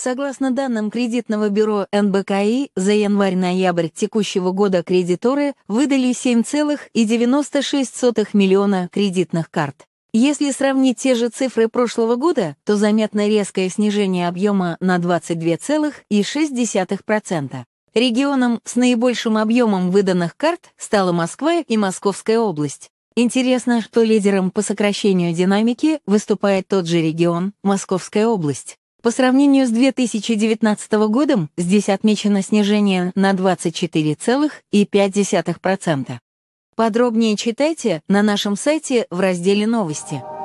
Согласно данным кредитного бюро НБКИ, за январь-ноябрь текущего года кредиторы выдали 7,96 миллиона кредитных карт. Если сравнить те же цифры прошлого года, то заметно резкое снижение объема на 22,6%. Регионом с наибольшим объемом выданных карт стала Москва и Московская область. Интересно, что лидером по сокращению динамики выступает тот же регион, Московская область. По сравнению с 2019 годом здесь отмечено снижение на 24,5%. Подробнее читайте на нашем сайте в разделе «Новости».